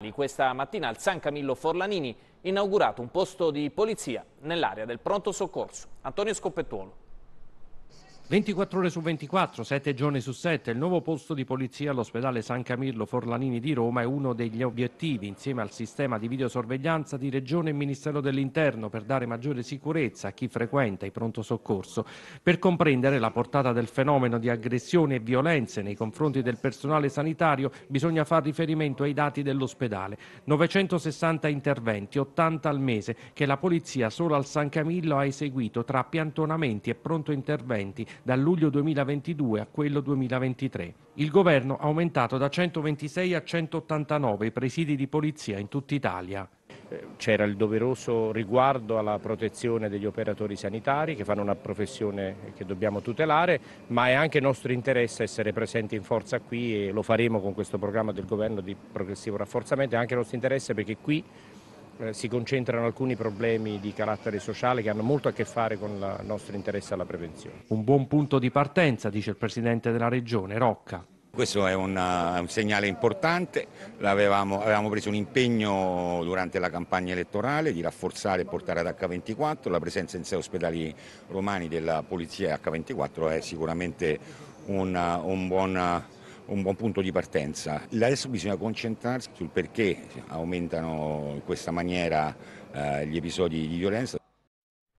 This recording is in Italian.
di Questa mattina al San Camillo Forlanini inaugurato un posto di polizia nell'area del pronto soccorso. Antonio Scoppettuolo. 24 ore su 24, 7 giorni su 7, il nuovo posto di polizia all'ospedale San Camillo Forlanini di Roma è uno degli obiettivi insieme al sistema di videosorveglianza di Regione e Ministero dell'Interno per dare maggiore sicurezza a chi frequenta i pronto soccorso. Per comprendere la portata del fenomeno di aggressioni e violenze nei confronti del personale sanitario bisogna far riferimento ai dati dell'ospedale. 960 interventi, 80 al mese, che la polizia solo al San Camillo ha eseguito tra piantonamenti e pronto interventi dal luglio 2022 a quello 2023. Il governo ha aumentato da 126 a 189 i presidi di polizia in tutta Italia c'era il doveroso riguardo alla protezione degli operatori sanitari che fanno una professione che dobbiamo tutelare, ma è anche nostro interesse essere presenti in forza qui e lo faremo con questo programma del governo di progressivo rafforzamento, è anche nostro interesse perché qui eh, si concentrano alcuni problemi di carattere sociale che hanno molto a che fare con il nostro interesse alla prevenzione. Un buon punto di partenza, dice il Presidente della Regione, Rocca. Questo è una, eh, un, segnale importante, avevamo preso un impegno durante la campagna elettorale di rafforzare e portare ad H24, la presenza in sei ospedali romani della polizia H24 è sicuramente una, eh, un buon un buon punto di partenza. Adesso bisogna concentrarsi sul perché aumentano in questa maniera eh, gli episodi di violenza